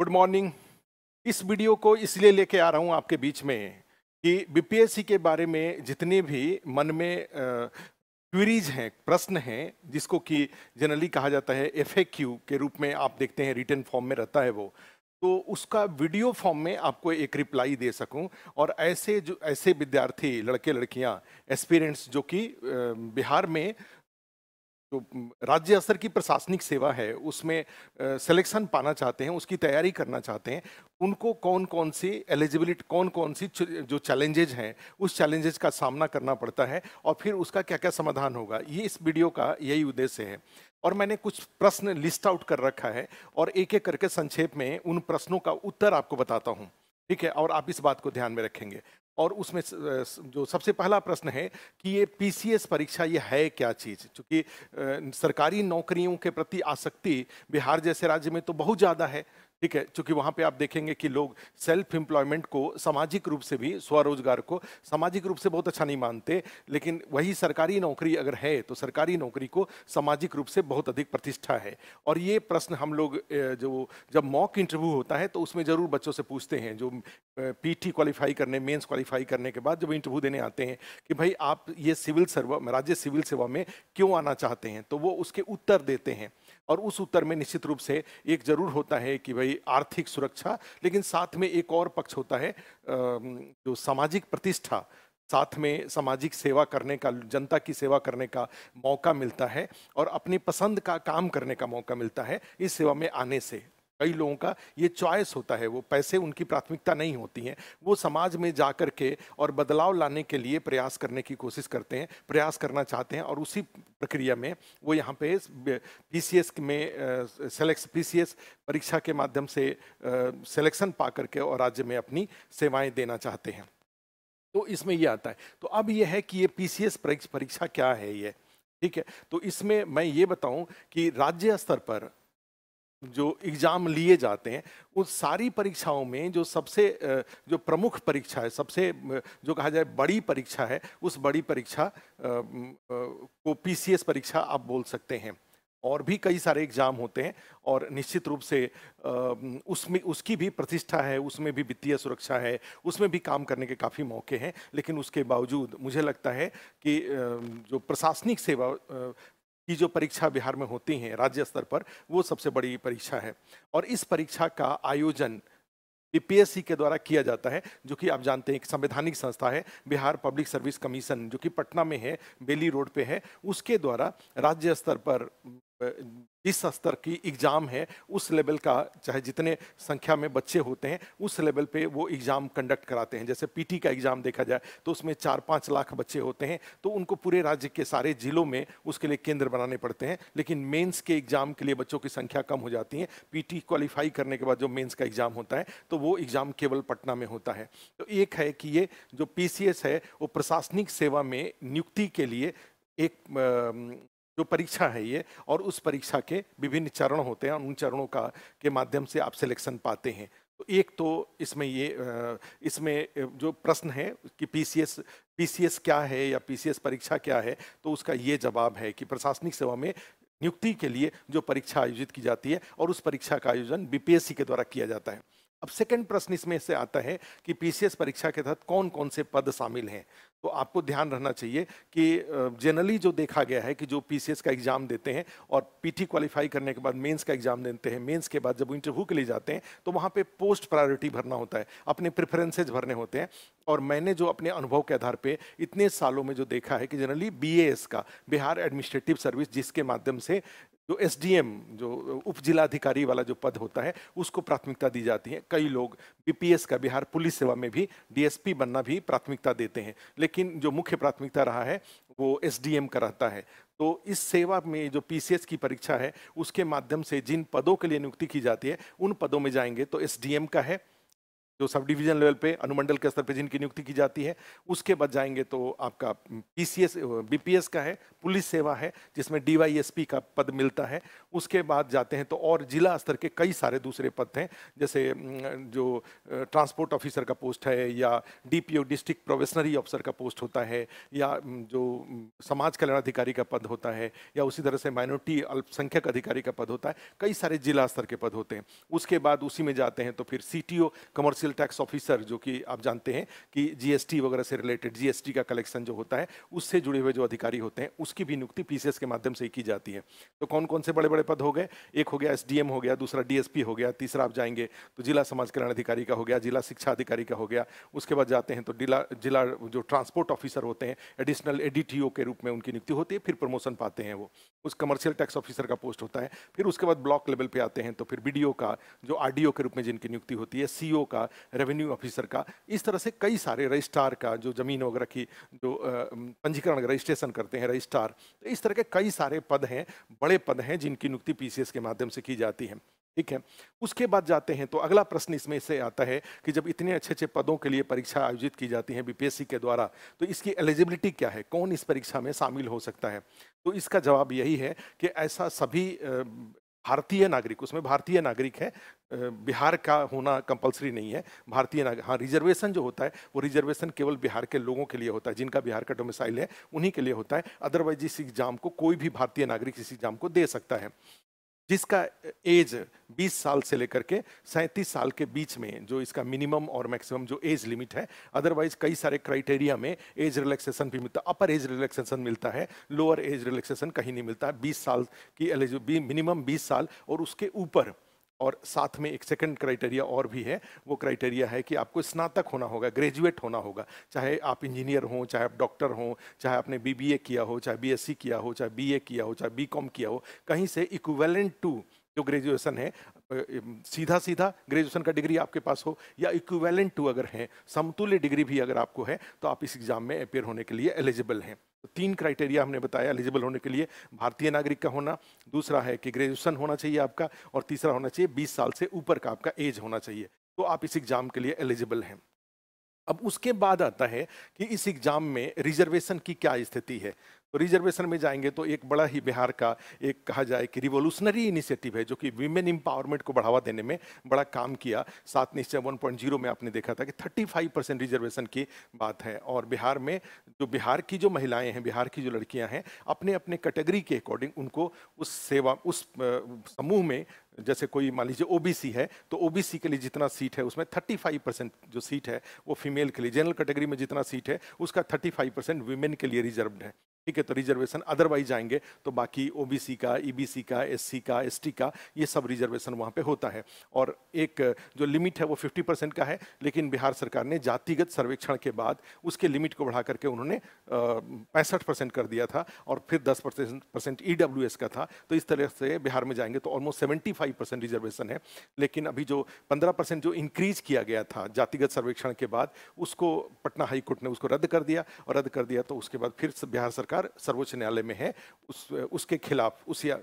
good morning इस video को इसलिए लेके आ रहा हूँ आपके बीच में कि बीपीएससी के बारे में जितने भी मन में क्वीरीज हैं प्रश्न हैं जिसको कि जनरली कहा जाता है एफ के रूप में आप देखते हैं रिटर्न फॉर्म में रहता है वो तो उसका वीडियो फॉर्म में आपको एक रिप्लाई दे सकूं और ऐसे जो ऐसे विद्यार्थी लड़के लड़कियां एस्पिरेंट्स जो कि बिहार में जो तो, राज्य स्तर की प्रशासनिक सेवा है उसमें सिलेक्शन पाना चाहते हैं उसकी तैयारी करना चाहते हैं उनको कौन कौन सी एलिजिबिलिटी कौन कौन सी जो चैलेंजेज हैं उस चैलेंजेज का सामना करना पड़ता है और फिर उसका क्या क्या समाधान होगा ये इस वीडियो का यही उद्देश्य है और मैंने कुछ प्रश्न लिस्ट आउट कर रखा है और एक एक करके संक्षेप में उन प्रश्नों का उत्तर आपको बताता हूँ ठीक है और आप इस बात को ध्यान में रखेंगे और उसमें जो सबसे पहला प्रश्न है कि ये पीसीएस परीक्षा ये है क्या चीज़ क्योंकि सरकारी नौकरियों के प्रति आसक्ति बिहार जैसे राज्य में तो बहुत ज़्यादा है ठीक है चूंकि वहाँ पे आप देखेंगे कि लोग सेल्फ एम्प्लॉयमेंट को सामाजिक रूप से भी स्वरोजगार को सामाजिक रूप से बहुत अच्छा नहीं मानते लेकिन वही सरकारी नौकरी अगर है तो सरकारी नौकरी को सामाजिक रूप से बहुत अधिक प्रतिष्ठा है और ये प्रश्न हम लोग जो जब मॉक इंटरव्यू होता है तो उसमें ज़रूर बच्चों से पूछते हैं जो पीटी क्वालिफाई करने मेंस क्वालिफाई करने के बाद जब इंटरव्यू देने आते हैं कि भाई आप ये सिविल सर्व राज्य सिविल सेवा में क्यों आना चाहते हैं तो वो उसके उत्तर देते हैं और उस उत्तर में निश्चित रूप से एक जरूर होता है कि भाई आर्थिक सुरक्षा लेकिन साथ में एक और पक्ष होता है जो सामाजिक प्रतिष्ठा साथ में सामाजिक सेवा करने का जनता की सेवा करने का मौका मिलता है और अपनी पसंद का काम करने का मौका मिलता है इस सेवा में आने से कई लोगों का ये चॉइस होता है वो पैसे उनकी प्राथमिकता नहीं होती हैं वो समाज में जा कर के और बदलाव लाने के लिए प्रयास करने की कोशिश करते हैं प्रयास करना चाहते हैं और उसी प्रक्रिया में वो यहाँ पे पी सी एस में सेलेक्स एस परीक्षा के माध्यम से सिलेक्शन पा करके और राज्य में अपनी सेवाएं देना चाहते हैं तो इसमें ये आता है तो अब ये है कि ये पीसीएस परीक्षा क्या है ये ठीक है तो इसमें मैं ये बताऊं कि राज्य स्तर पर जो एग्ज़ाम लिए जाते हैं उन सारी परीक्षाओं में जो सबसे जो प्रमुख परीक्षा है सबसे जो कहा जाए बड़ी परीक्षा है उस बड़ी परीक्षा को पीसीएस परीक्षा आप बोल सकते हैं और भी कई सारे एग्ज़ाम होते हैं और निश्चित रूप से उसमें उसकी भी प्रतिष्ठा है उसमें भी वित्तीय सुरक्षा है उसमें भी काम करने के काफ़ी मौके हैं लेकिन उसके बावजूद मुझे लगता है कि जो प्रशासनिक सेवा की जो परीक्षा बिहार में होती हैं राज्य स्तर पर वो सबसे बड़ी परीक्षा है और इस परीक्षा का आयोजन पीपीएससी के द्वारा किया जाता है जो कि आप जानते हैं एक संवैधानिक संस्था है बिहार पब्लिक सर्विस कमीशन जो कि पटना में है बेली रोड पे है उसके द्वारा राज्य स्तर पर जिस स्तर की एग्ज़ाम है उस लेवल का चाहे जितने संख्या में बच्चे होते हैं उस लेवल पे वो एग्ज़ाम कंडक्ट कराते हैं जैसे पीटी का एग्ज़ाम देखा जाए तो उसमें चार पाँच लाख बच्चे होते हैं तो उनको पूरे राज्य के सारे ज़िलों में उसके लिए केंद्र बनाने पड़ते हैं लेकिन मेंस के एग्ज़ाम के लिए बच्चों की संख्या कम हो जाती है पी क्वालिफाई करने के बाद जो मेन्स का एग्ज़ाम होता है तो वो एग्ज़ाम केवल पटना में होता है तो एक है कि ये जो पी है वो प्रशासनिक सेवा में नियुक्ति के लिए एक जो परीक्षा है ये और उस परीक्षा के विभिन्न चरण होते हैं उन चरणों का के माध्यम से आप सिलेक्शन पाते हैं तो एक तो इसमें ये इसमें जो प्रश्न है कि पीसीएस पीसीएस क्या है या पीसीएस परीक्षा क्या है तो उसका ये जवाब है कि प्रशासनिक सेवा में नियुक्ति के लिए जो परीक्षा आयोजित की जाती है और उस परीक्षा का आयोजन बीपीएससी के द्वारा किया जाता है अब सेकंड प्रश्न इसमें से आता है कि पीसीएस परीक्षा के तहत कौन कौन से पद शामिल हैं तो आपको ध्यान रहना चाहिए कि जनरली जो देखा गया है कि जो पीसीएस का एग्ज़ाम देते हैं और पीटी क्वालिफाई करने के बाद मेंस का एग्ज़ाम देते हैं मेंस के बाद जब इंटरव्यू के लिए जाते हैं तो वहाँ पे पोस्ट प्रायोरिटी भरना होता है अपने प्रेफरेंसेज भरने होते हैं और मैंने जो अपने अनुभव के आधार पर इतने सालों में जो देखा है कि जनरली बी का बिहार एडमिनिस्ट्रेटिव सर्विस जिसके माध्यम से जो एम जो उप जिलाधिकारी वाला जो पद होता है उसको प्राथमिकता दी जाती है कई लोग एस का बिहार पुलिस सेवा में भी डीएसपी बनना भी प्राथमिकता देते हैं लेकिन जो मुख्य प्राथमिकता रहा है वो एम का रहता है तो इस सेवा में जो एस की परीक्षा है उसके माध्यम से जिन पदों के लिए नियुक्ति की जाती है उन पदों में जाएंगे तो एम का है जो सब डिवीजन लेवल पे अनुमंडल के स्तर पे जिनकी नियुक्ति की जाती है उसके बाद जाएंगे तो आपका पीसीएस बीपीएस का है पुलिस सेवा है जिसमें डीवाईएसपी का पद मिलता है उसके बाद जाते हैं तो और जिला स्तर के कई सारे दूसरे पद हैं जैसे जो ट्रांसपोर्ट ऑफिसर का पोस्ट है या डीपीओ डिस्ट्रिक्ट प्रोवेशनरी ऑफिसर का पोस्ट होता है या जो समाज कल्याण अधिकारी का पद होता है या उसी तरह से माइनॉरिटी अल्पसंख्यक अधिकारी का पद होता है कई सारे जिला स्तर के पद होते हैं उसके बाद उसी में जाते हैं तो फिर C T excise tax officer जो कि आप जानते हैं कि जीएसटी वगैरह से रिलेटेड जीएसटी का कलेक्शन जो होता है उससे जुड़े हुए जो अधिकारी होते हैं उसकी भी नियुक्ति पीसीएस के माध्यम से ही की जाती है तो कौन कौन से बड़े बड़े पद हो गए एक हो गया एस हो गया दूसरा डीएसपी हो गया तीसरा आप जाएंगे तो जिला समाज कल्याण अधिकारी का हो गया जिला शिक्षा अधिकारी का हो गया उसके बाद जाते हैं तो जिला जिला जो ट्रांसपोर्ट ऑफिसर होते हैं एडिशनल एडीटीओ के रूप में उनकी नियुक्ति होती है फिर प्रमोशन पाते हैं वो उस कमर्शियल टैक्स ऑफिसर का पोस्ट होता है फिर उसके बाद ब्लॉक लेवल पे आते हैं तो फिर बीडीओ का जो आरडीओ के रूप में जिनकी नियुक्ति होती है सीओ का रेवेन्यू ऑफिसर का इस तरह से कई सारे रजिस्ट्रार का जो ज़मीन वगैरह की जो पंजीकरण रजिस्ट्रेशन करते हैं रजिस्ट्रार तो इस तरह के कई सारे पद हैं बड़े पद हैं जिनकी नियुक्ति पी के माध्यम से की जाती है ठीक है उसके बाद जाते हैं तो अगला प्रश्न इसमें से आता है कि जब इतने अच्छे अच्छे पदों के लिए परीक्षा आयोजित की जाती है बीपीएससी के द्वारा तो इसकी एलिजिबिलिटी क्या है कौन इस परीक्षा में शामिल हो सकता है तो इसका जवाब यही है कि ऐसा सभी भारतीय नागरिक उसमें भारतीय नागरिक है बिहार का होना कंपलसरी नहीं है भारतीय नागरिक हाँ रिजर्वेशन जो होता है वो रिजर्वेशन केवल बिहार के लोगों के लिए होता है जिनका बिहार का डोमिसाइल है उन्हीं के लिए होता है अदरवाइज इस एग्जाम को कोई भी भारतीय नागरिक इस एग्जाम को दे सकता है जिसका एज 20 साल से लेकर के सैंतीस साल के बीच में जो इसका मिनिमम और मैक्सिमम जो एज लिमिट है अदरवाइज कई सारे क्राइटेरिया में एज रिलैक्सेशन भी मिलता है अपर एज रिलैक्सेशन मिलता है लोअर एज रिलैक्सेशन कहीं नहीं मिलता है बीस साल की एलिजिबी मिनिमम बीस साल और उसके ऊपर और साथ में एक सेकंड क्राइटेरिया और भी है वो क्राइटेरिया है कि आपको स्नातक होना होगा ग्रेजुएट होना होगा चाहे आप इंजीनियर हों चाहे आप डॉक्टर हों चाहे आपने बीबीए किया हो चाहे बीएससी किया हो चाहे बीए किया हो चाहे बीकॉम किया हो कहीं से इक्वेलेंट टू जो ग्रेजुएशन है सीधा सीधा ग्रेजुएशन का डिग्री आपके पास हो या इक्वेलेंट टू अगर है समतुल्य डिग्री भी अगर आपको है तो आप इस एग्ज़ाम में अपेयर होने के लिए एलिजिबल हैं तो तीन क्राइटेरिया हमने बताया एलिजिबल होने के लिए भारतीय नागरिक का होना दूसरा है कि ग्रेजुएशन होना चाहिए आपका और तीसरा होना चाहिए बीस साल से ऊपर का आपका एज होना चाहिए तो आप इस एग्जाम के लिए एलिजिबल हैं अब उसके बाद आता है कि इस एग्ज़ाम में रिजर्वेशन की क्या स्थिति है तो रिजर्वेशन में जाएंगे तो एक बड़ा ही बिहार का एक कहा जाए कि रिवोल्यूशनरी इनिशिएटिव है जो कि वीमेन एम्पावरमेंट को बढ़ावा देने में बड़ा काम किया सात निश्चय वन पॉइंट जीरो में आपने देखा था कि थर्टी फाइव परसेंट रिजर्वेशन की बात है और बिहार में जो बिहार की जो महिलाएं हैं बिहार की जो लड़कियां हैं अपने अपने कैटेगरी के अकॉर्डिंग उनको उस सेवा उस समूह में जैसे कोई मान लीजिए ओबीसी है तो ओबीसी के लिए जितना सीट है उसमें 35 परसेंट जो सीट है वो फीमेल के लिए जनरल कैटेगरी में जितना सीट है उसका 35 परसेंट वीमेन के लिए रिजर्व है ठीक है तो रिजर्वेशन अदरवाइज आएंगे तो बाकी ओबीसी का ईबीसी e का एससी का एसटी का ये सब रिजर्वेशन वहाँ पे होता है और एक जो लिमिट है वो 50 परसेंट का है लेकिन बिहार सरकार ने जातिगत सर्वेक्षण के बाद उसके लिमिट को बढ़ा करके उन्होंने पैंसठ परसेंट कर दिया था और फिर दस परसेंट परसेंट e ई का था तो इस तरह से बिहार में जाएंगे तो ऑलमोस्ट सेवेंटी रिजर्वेशन है लेकिन अभी जो पंद्रह जो इंक्रीज किया गया था जातिगत सर्वेक्षण के बाद उसको पटना हाईकोर्ट ने उसको रद्द कर दिया और रद्द कर दिया तो उसके बाद फिर बिहार सरकार अधिकार सर्वोच्च न्यायालय में है उस उसके खिलाफ उस या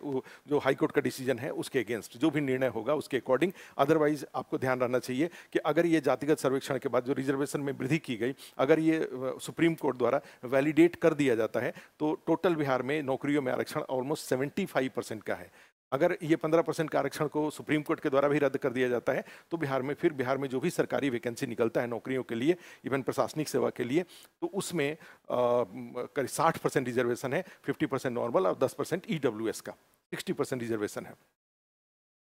जो हाईकोर्ट का डिसीजन है उसके अगेंस्ट जो भी निर्णय होगा उसके अकॉर्डिंग अदरवाइज आपको ध्यान रखना चाहिए कि अगर ये जातिगत सर्वेक्षण के बाद जो रिजर्वेशन में वृद्धि की गई अगर ये सुप्रीम कोर्ट द्वारा वैलिडेट कर दिया जाता है तो टोटल बिहार में नौकरियों में आरक्षण ऑलमोस्ट सेवेंटी का है अगर ये पंद्रह परसेंट के आरक्षण को सुप्रीम कोर्ट के द्वारा भी रद्द कर दिया जाता है तो बिहार में फिर बिहार में जो भी सरकारी वैकेंसी निकलता है नौकरियों के लिए इवन प्रशासनिक सेवा के लिए तो उसमें करीब साठ परसेंट रिजर्वेशन है फिफ्टी परसेंट नॉर्मल और दस परसेंट ई e का सिक्सटी परसेंट रिजर्वेशन है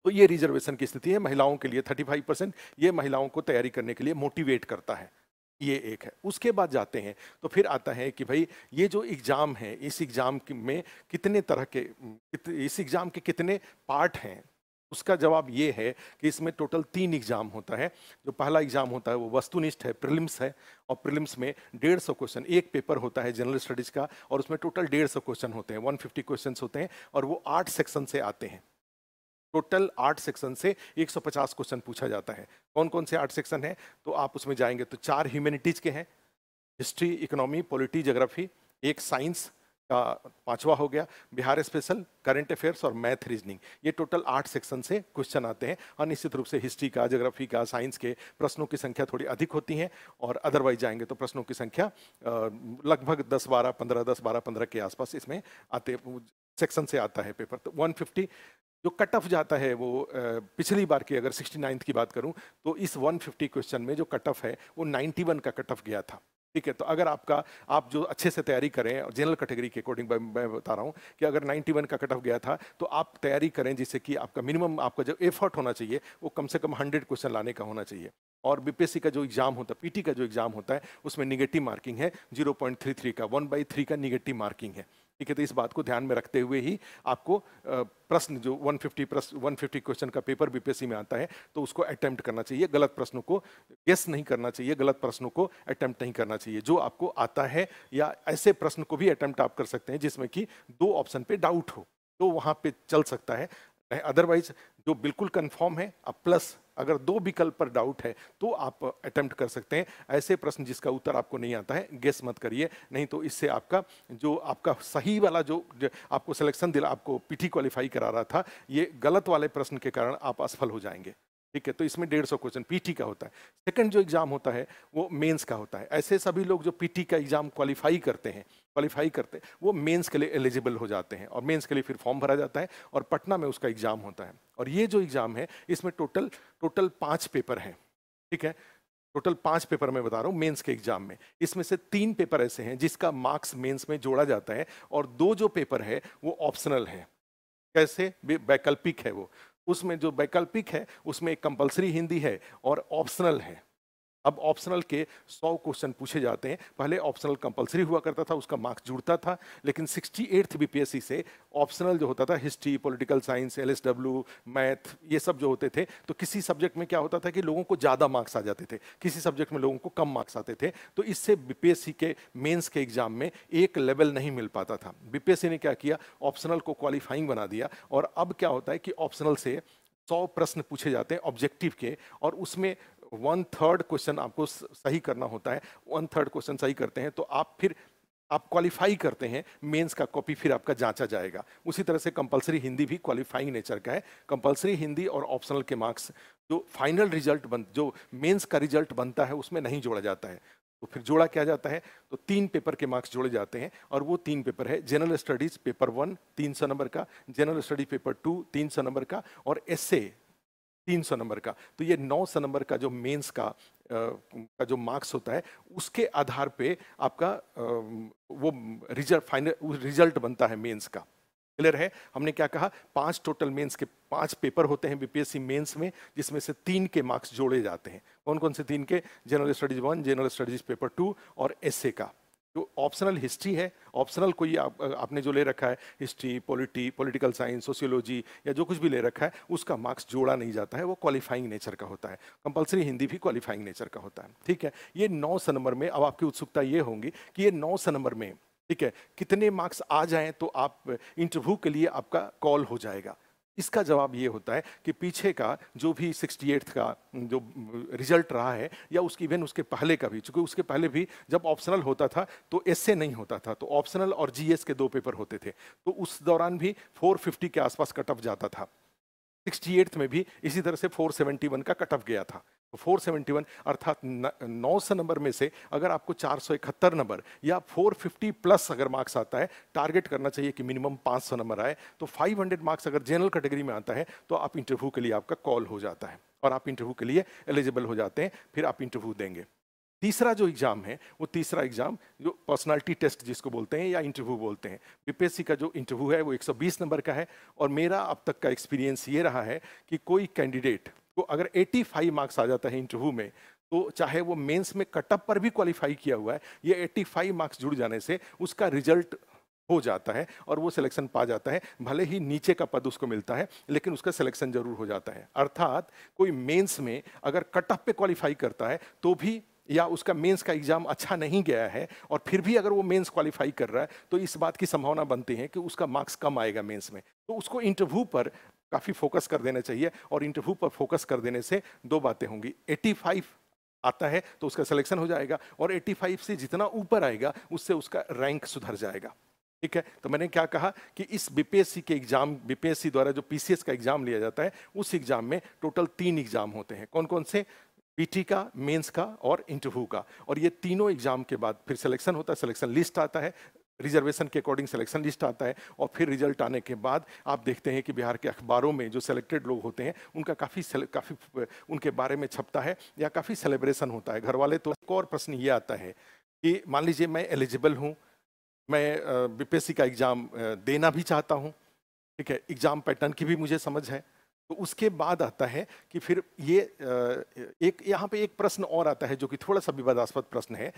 तो ये रिजर्वेशन की स्थिति है महिलाओं के लिए थर्टी फाइव परसेंट ये महिलाओं को तैयारी करने के लिए मोटिवेट करता है ये एक है उसके बाद जाते हैं तो फिर आता है कि भाई ये जो एग्ज़ाम है इस एग्ज़ाम में कितने तरह के इस एग्ज़ाम के कितने पार्ट हैं उसका जवाब ये है कि इसमें टोटल तीन एग्ज़ाम होता है जो पहला एग्ज़ाम होता है वो वस्तुनिष्ठ है प्रिलिम्स है और प्रिलिम्स में डेढ़ सौ क्वेश्चन एक पेपर होता है जनरल स्टडीज़ का और उसमें टोटल डेढ़ सौ क्वेश्चन होते हैं वन फिफ्टी क्वेश्चन होते हैं और वो आठ सेक्शन से आते हैं टोटल आठ सेक्शन से 150 क्वेश्चन पूछा जाता है कौन कौन से आठ सेक्शन हैं तो आप उसमें जाएंगे तो चार ह्यूमैनिटीज़ के हैं हिस्ट्री इकोनॉमी पॉलिटी जोग्राफी एक साइंस का पांचवा हो गया बिहार स्पेशल करंट अफेयर्स और मैथ रीजनिंग ये टोटल आठ सेक्शन से क्वेश्चन आते हैं और निश्चित रूप से हिस्ट्री का जोग्राफी का साइंस के प्रश्नों की संख्या थोड़ी अधिक होती है और अदरवाइज जाएंगे तो प्रश्नों की संख्या लगभग दस बारह पंद्रह दस बारह पंद्रह के आसपास इसमें आते सेक्शन से आता है पेपर तो वन जो कट ऑफ जाता है वो पिछली बार की अगर सिक्सटी नाइन्थ की बात करूं तो इस 150 क्वेश्चन में जो कट ऑफ है वो 91 का कट ऑफ गया था ठीक है तो अगर आपका आप जो अच्छे से तैयारी करें और जनरल कैटेगरी के अकॉर्डिंग मैं बता रहा हूँ कि अगर 91 का कट ऑफ गया था तो आप तैयारी करें जिससे कि आपका मिनिमम आपका जो एफर्ट होना चाहिए वो कम से कम 100 क्वेश्चन लाने का होना चाहिए और बीपीएससी का जो एग्ज़ाम होता है पीटी का जो एग्ज़ाम होता है उसमें निगेटिव मार्किंग है जीरो का वन बाई थ्री का निगेटिव मार्किंग है ये कहते हैं इस बात को ध्यान में रखते हुए ही आपको प्रश्न जो 150 फिफ्टी प्रश्न 150 क्वेश्चन का पेपर बीपीएससी में आता है तो उसको अटैम्प्ट करना चाहिए गलत प्रश्नों को गेस नहीं करना चाहिए गलत प्रश्नों को अटैम्प्ट नहीं करना चाहिए जो आपको आता है या ऐसे प्रश्न को भी अटैम्प्ट आप कर सकते हैं जिसमें कि दो ऑप्शन पे डाउट हो तो वहाँ पे चल सकता है अदरवाइज जो बिल्कुल कन्फर्म है अब प्लस अगर दो विकल्प पर डाउट है तो आप अटैम्प्ट कर सकते हैं ऐसे प्रश्न जिसका उत्तर आपको नहीं आता है गेस मत करिए नहीं तो इससे आपका जो आपका सही वाला जो, जो आपको सिलेक्शन दिला आपको पीठी क्वालिफाई करा रहा था ये गलत वाले प्रश्न के कारण आप असफल हो जाएंगे ठीक है तो इसमें डेढ़ सौ क्वेश्चन पीटी का होता है सेकंड जो एग्ज़ाम होता है वो मेंस का होता है ऐसे सभी लोग जो पीटी का एग्ज़ाम क्वालिफाई करते हैं क्वालिफाई करते हैं वो मेंस के लिए एलिजिबल हो जाते हैं और मेंस के लिए फिर फॉर्म भरा जाता है और पटना में उसका एग्ज़ाम होता है और ये जो एग्ज़ाम है इसमें टोटल टोटल पाँच पेपर हैं ठीक है टोटल पाँच पेपर मैं बता रहा हूँ मेंस के एग्जाम में इसमें से तीन पेपर ऐसे हैं जिसका मार्क्स मेंस में जोड़ा जाता है और दो जो पेपर है वो ऑप्शनल है कैसे वैकल्पिक है वो उसमें जो वैकल्पिक है उसमें एक कंपल्सरी हिंदी है और ऑप्शनल है अब ऑप्शनल के 100 क्वेश्चन पूछे जाते हैं पहले ऑप्शनल कंपलसरी हुआ करता था उसका मार्क्स जुड़ता था लेकिन सिक्सटी एट्थ बी से ऑप्शनल जो होता था हिस्ट्री पॉलिटिकल साइंस एल मैथ ये सब जो होते थे तो किसी सब्जेक्ट में क्या होता था कि लोगों को ज़्यादा मार्क्स आ जाते थे किसी सब्जेक्ट में लोगों को कम मार्क्स आते थे तो इससे बी के मेन्स के एग्जाम में एक लेवल नहीं मिल पाता था बी ने क्या किया ऑप्शनल को क्वालिफाइंग बना दिया और अब क्या होता है कि ऑप्शनल से सौ प्रश्न पूछे जाते हैं ऑब्जेक्टिव के और उसमें वन थर्ड क्वेश्चन आपको सही करना होता है वन थर्ड क्वेश्चन सही करते हैं तो आप फिर आप क्वालिफाई करते हैं मेंस का कॉपी फिर आपका जांचा जाएगा उसी तरह से कंपलसरी हिंदी भी क्वालिफाइंग नेचर का है कंपलसरी हिंदी और ऑप्शनल के मार्क्स जो फाइनल रिजल्ट बन जो मेंस का रिजल्ट बनता है उसमें नहीं जोड़ा जाता है तो फिर जोड़ा क्या जाता है तो तीन पेपर के मार्क्स जोड़े जाते हैं और वो तीन पेपर है जनरल स्टडीज पेपर वन तीन सौ नंबर का जनरल स्टडी पेपर टू तीन सौ नंबर का और एस तीन सौ नंबर का तो ये नौ सौ नंबर का जो मेंस का का जो मार्क्स होता है उसके आधार पे आपका वो रिजल्ट फाइनल रिजल्ट बनता है मेंस का क्लियर है हमने क्या कहा पांच टोटल मेंस के पांच पेपर होते हैं बीपीएससी मेंस में जिसमें से तीन के मार्क्स जोड़े जाते हैं कौन कौन से तीन के general studies one general studies paper two और एस का जो ऑप्शनल हिस्ट्री है ऑप्शनल कोई आप, आपने जो ले रखा है history polity political science sociology या जो कुछ भी ले रखा है उसका मार्क्स जोड़ा नहीं जाता है वो क्वालिफाइंग नेचर का होता है कंपलसरी हिंदी भी क्वालिफाइंग नेचर का होता है ठीक है ये नौ नंबर में अब आपकी उत्सुकता ये होंगी कि ये नौ नंबर में ठीक है कितने मार्क्स आ जाएँ तो आप इंटरव्यू के लिए आपका कॉल हो जाएगा इसका जवाब ये होता है कि पीछे का जो भी सिक्सटी एट्थ का जो रिजल्ट रहा है या उसकी इवन उसके पहले का भी चूँकि उसके पहले भी जब ऑप्शनल होता था तो एस नहीं होता था तो ऑप्शनल और जी के दो पेपर होते थे तो उस दौरान भी 450 के आसपास कट ऑफ जाता था सिक्सटी में भी इसी तरह से 471 का कट ऑफ गया था 471 अर्थात नौ सौ नंबर में से अगर आपको चार नंबर या 450 प्लस अगर मार्क्स आता है टारगेट करना चाहिए कि मिनिमम 500 नंबर आए तो 500 मार्क्स अगर जनरल कैटेगरी में आता है तो आप इंटरव्यू के लिए आपका कॉल हो जाता है और आप इंटरव्यू के लिए एलिजिबल हो जाते हैं फिर आप इंटरव्यू देंगे तीसरा जो एग्ज़ाम है वो तीसरा एग्ज़ाम जो पर्सनालिटी टेस्ट जिसको बोलते हैं या इंटरव्यू बोलते हैं बीपीएससी का जो इंटरव्यू है वो 120 नंबर का है और मेरा अब तक का एक्सपीरियंस ये रहा है कि कोई कैंडिडेट तो अगर 85 मार्क्स आ जाता है इंटरव्यू में तो चाहे वो मेंस में कटअप पर भी क्वालिफाई किया हुआ है ये 85 मार्क्स जुड़ जाने से उसका रिजल्ट हो जाता है और वो सिलेक्शन पा जाता है भले ही नीचे का पद उसको मिलता है लेकिन उसका सिलेक्शन जरूर हो जाता है अर्थात कोई मेंस में अगर कटअप पे क्वालिफाई करता है तो भी या उसका मेंस का एग्जाम अच्छा नहीं गया है और फिर भी अगर वो मेंस क्वालिफाई कर रहा है तो इस बात की संभावना बनती है कि उसका मार्क्स कम आएगा मेंस में तो उसको इंटरव्यू पर काफ़ी फोकस कर देना चाहिए और इंटरव्यू पर फोकस कर देने से दो बातें होंगी 85 आता है तो उसका सिलेक्शन हो जाएगा और 85 से जितना ऊपर आएगा उससे उसका रैंक सुधर जाएगा ठीक है तो मैंने क्या कहा कि इस बीपीएससी के एग्जाम बीपीएससी द्वारा जो पीसीएस का एग्जाम लिया जाता है उस एग्जाम में टोटल तीन एग्जाम होते हैं कौन कौन से पीटी का मेंस का और इंटरव्यू का और ये तीनों एग्जाम के बाद फिर सिलेक्शन होता है सिलेक्शन लिस्ट आता है रिजर्वेशन के अकॉर्डिंग सिलेक्शन लिस्ट आता है और फिर रिजल्ट आने के बाद आप देखते हैं कि बिहार के अखबारों में जो सिलेक्टेड लोग होते हैं उनका काफ़ी काफ़ी उनके बारे में छपता है या काफ़ी सेलिब्रेशन होता है घर वाले तो एक और प्रश्न ये आता है कि मान लीजिए मैं एलिजिबल हूँ मैं बी का एग्ज़ाम देना भी चाहता हूँ ठीक है एग्ज़ाम पैटर्न की भी मुझे समझ है तो उसके बाद आता है कि फिर ये एक यहाँ पे एक प्रश्न और आता है जो कि थोड़ा सा विवादास्पद प्रश्न है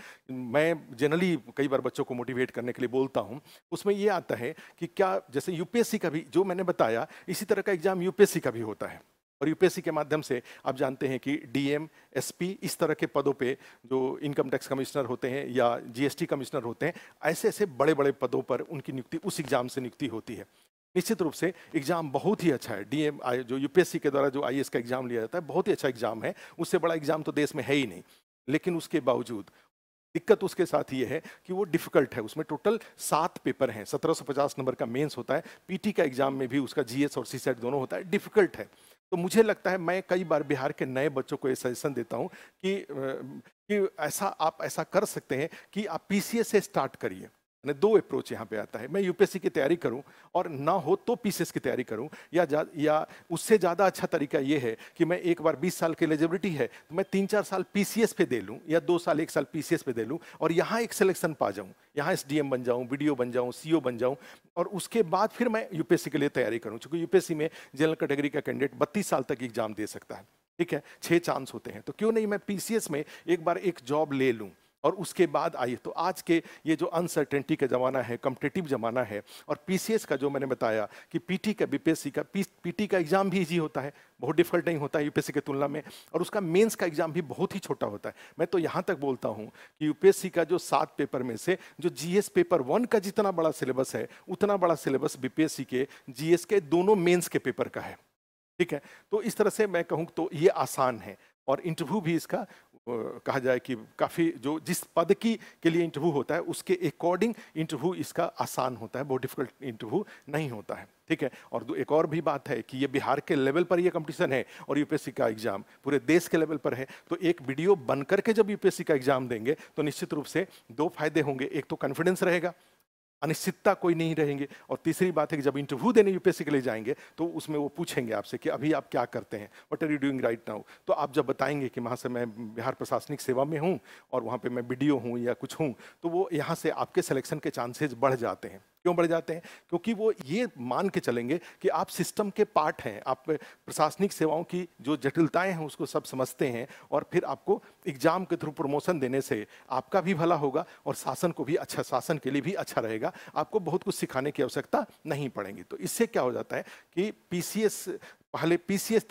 मैं जनरली कई बार बच्चों को मोटिवेट करने के लिए बोलता हूँ उसमें ये आता है कि क्या जैसे यूपीएससी का भी जो मैंने बताया इसी तरह का एग्जाम यूपीएससी का भी होता है और यूपीएससी के माध्यम से आप जानते हैं कि डीएम एसपी इस तरह के पदों पे जो इनकम टैक्स कमिश्नर होते हैं या जीएसटी कमिश्नर होते हैं ऐसे ऐसे बड़े बड़े पदों पर उनकी नियुक्ति उस एग्ज़ाम से नियुक्ति होती है निश्चित रूप से एग्जाम बहुत ही अच्छा है डीएम जो यूपीएससी के द्वारा जो आई का एग्जाम लिया जाता है बहुत ही अच्छा एग्जाम है उससे बड़ा एग्जाम तो देश में है ही नहीं लेकिन उसके बावजूद दिक्कत उसके साथ ये है कि वो डिफिकल्ट है उसमें टोटल सात पेपर हैं 1750 नंबर का मेंस होता है पीटी का एग्जाम में भी उसका जीएस और सीसेट दोनों होता है डिफिकल्ट है तो मुझे लगता है मैं कई बार बिहार के नए बच्चों को ये सजेशन देता हूँ कि, कि ऐसा आप ऐसा कर सकते हैं कि आप पीसीए से स्टार्ट करिए नहीं दो अप्रोच यहाँ पे आता है मैं यूपीएससी की तैयारी करूँ और ना हो तो पी की तैयारी करूँ या या उससे ज़्यादा अच्छा तरीका ये है कि मैं एक बार बीस साल की एलिजिबिलिटी है तो मैं तीन चार साल पी पे दे लूँ या दो साल एक साल पी पे दे लूँ और यहाँ एक सिलेक्शन पा जाऊँ यहाँ एस बन जाऊँ बी बन जाऊँ सी बन जाऊँ और उसके बाद फिर मैं यू के लिए तैयारी करूँ चूँकि यू में जनरल कैटेगरी का कैंडिडेट बत्तीस साल तक एग्जाम दे सकता है ठीक है छः चांस होते हैं तो क्यों नहीं मैं पी में एक बार एक जॉब ले लूँ और उसके बाद आइए तो आज के ये जो अनसर्टेनिटी का ज़माना है कम्पटेटिव ज़माना है और पी का जो मैंने बताया कि पी का बी का पी का एग्ज़ाम भी ईजी होता है बहुत डिफिकल्ट नहीं होता है यू की तुलना में और उसका मेंस का एग्जाम भी बहुत ही छोटा होता है मैं तो यहाँ तक बोलता हूँ कि यू का जो सात पेपर में से जो जी पेपर वन का जितना बड़ा सिलेबस है उतना बड़ा सिलेबस बी के जी के दोनों मेन्स के पेपर का है ठीक है तो इस तरह से मैं कहूँ तो ये आसान है और इंटरव्यू भी इसका कहा जाए कि काफ़ी जो जिस पद की के लिए इंटरव्यू होता है उसके अकॉर्डिंग इंटरव्यू इसका आसान होता है बहुत डिफिकल्ट इंटरव्यू नहीं होता है ठीक है और एक और भी बात है कि ये बिहार के लेवल पर ये कंपटीशन है और यूपीएससी का एग्जाम पूरे देश के लेवल पर है तो एक वीडियो बन करके जब यूपीएससी का एग्जाम देंगे तो निश्चित रूप से दो फायदे होंगे एक तो कॉन्फिडेंस रहेगा अनिश्चितता कोई नहीं रहेंगे और तीसरी बात है कि जब इंटरव्यू देने यूपीएससी के लिए जाएंगे तो उसमें वो पूछेंगे आपसे कि अभी आप क्या करते हैं what are you doing right now तो आप जब बताएंगे कि वहाँ से मैं बिहार प्रशासनिक सेवा में हूँ और वहाँ पर मैं बी डी हूँ या कुछ हूँ तो वो यहाँ से आपके सिलेक्शन के चांसेज बढ़ जाते हैं क्यों बढ़ जाते हैं क्योंकि वो ये मान के चलेंगे कि आप सिस्टम के पार्ट हैं आप प्रशासनिक सेवाओं की जो जटिलताएं हैं उसको सब समझते हैं और फिर आपको एग्जाम के थ्रू प्रमोशन देने से आपका भी भला होगा और शासन को भी अच्छा शासन के लिए भी अच्छा रहेगा आपको बहुत कुछ सिखाने की आवश्यकता नहीं पड़ेगी तो इससे क्या हो जाता है कि पीसीएस पहले पीसीएस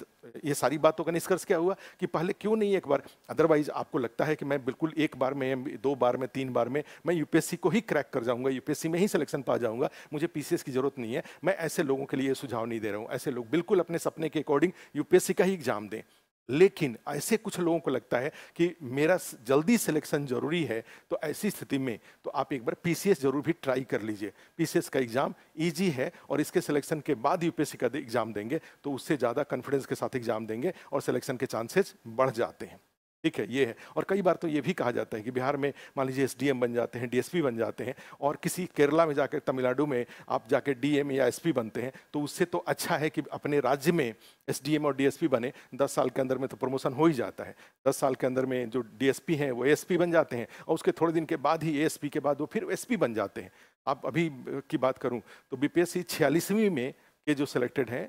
ये सारी बातों का निष्कर्ष क्या हुआ कि पहले क्यों नहीं एक बार अदरवाइज आपको लगता है कि मैं बिल्कुल एक बार में दो बार में तीन बार में मैं यूपीएससी को ही क्रैक कर जाऊंगा यूपीएससी में ही सिलेक्शन पा जाऊंगा मुझे पीसीएस की जरूरत नहीं है मैं ऐसे लोगों के लिए सुझाव नहीं दे रहा हूँ ऐसे लोग बिल्कुल अपने सपने के अकॉर्डिंग यूपीएससी का ही एग्जाम दें लेकिन ऐसे कुछ लोगों को लगता है कि मेरा जल्दी सिलेक्शन जरूरी है तो ऐसी स्थिति में तो आप एक बार पीसीएस जरूर भी ट्राई कर लीजिए पीसीएस का एग्ज़ाम इजी है और इसके सिलेक्शन के बाद यूपीएससी का एग्ज़ाम देंगे तो उससे ज़्यादा कॉन्फिडेंस के साथ एग्ज़ाम देंगे और सिलेक्शन के चांसेस बढ़ जाते हैं ठीक है ये है और कई बार तो ये भी कहा जाता है कि बिहार में मान लीजिए एसडीएम बन जाते हैं डीएसपी बन जाते हैं और किसी केरला में जाकर तमिलनाडु में आप जाकर डीएम या एसपी बनते हैं तो उससे तो अच्छा है कि अपने राज्य में एसडीएम और डीएसपी बने दस साल के अंदर में तो प्रमोशन हो ही जाता है दस साल के अंदर में जो डीएसपी हैं वो पी बन जाते हैं और उसके थोड़े दिन के बाद ही पी के बाद वो फिर पी बन जाते हैं आप अभी की बात करूँ तो बी सी छियालीसवीं में ये जो सिलेक्टेड हैं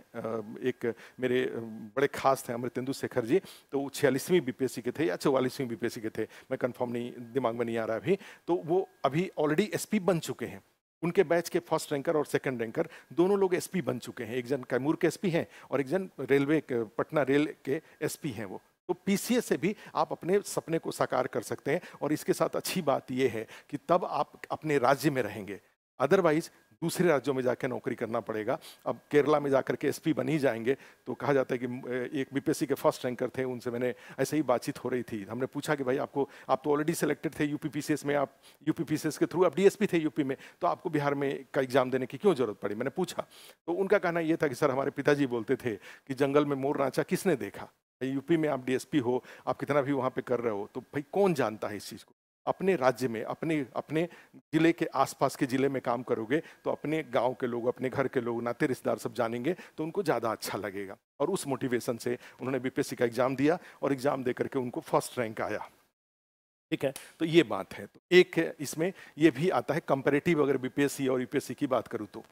एक मेरे बड़े खास थे अमृतेंदु शेखर जी तो वो छियालीसवीं बीपीएससी के थे या चौवालीसवीं बीपीएससी के थे मैं कंफर्म नहीं दिमाग में नहीं आ रहा अभी तो वो अभी ऑलरेडी एसपी बन चुके हैं उनके बैच के फर्स्ट रैंकर और सेकंड रैंकर दोनों लोग एसपी बन चुके हैं एक जन कैमूर के एसपी हैं और एक जन रेलवे पटना रेल के एसपी हैं वो तो पीसीए से भी आप अपने सपने को साकार कर सकते हैं और इसके साथ अच्छी बात यह है कि तब आप अपने राज्य में रहेंगे अदरवाइज दूसरे राज्यों में जाकर नौकरी करना पड़ेगा अब केरला में जाकर के एसपी बन ही जाएंगे तो कहा जाता है कि एक बीपीएससी के फर्स्ट रैंकर थे उनसे मैंने ऐसे ही बातचीत हो रही थी हमने पूछा कि भाई आपको आप तो ऑलरेडी सिलेक्टेड थे यूपीपीसीएस में आप यूपीपीसीएस के थ्रू आप डीएसपी थे यूपी में तो आपको बिहार में का एग्जाम देने की क्यों जरूरत पड़ी मैंने पूछा तो उनका कहना यह था कि सर हमारे पिताजी बोलते थे कि जंगल में मोर नाचा किसने देखा यूपी में आप डीएसपी हो आप कितना भी वहाँ पे कर रहे हो तो भाई कौन जानता है इस चीज़ को अपने राज्य में अपने अपने जिले के आसपास के जिले में काम करोगे तो अपने गांव के लोग अपने घर के लोग नाते रिश्तेदार सब जानेंगे तो उनको ज़्यादा अच्छा लगेगा और उस मोटिवेशन से उन्होंने बीपीएससी का एग्ज़ाम दिया और एग्ज़ाम दे करके उनको फर्स्ट रैंक आया ठीक है तो ये बात है तो एक इसमें ये भी आता है कंपेरेटिव अगर बीपीएससी और यूपीएससी e की बात करूँ तो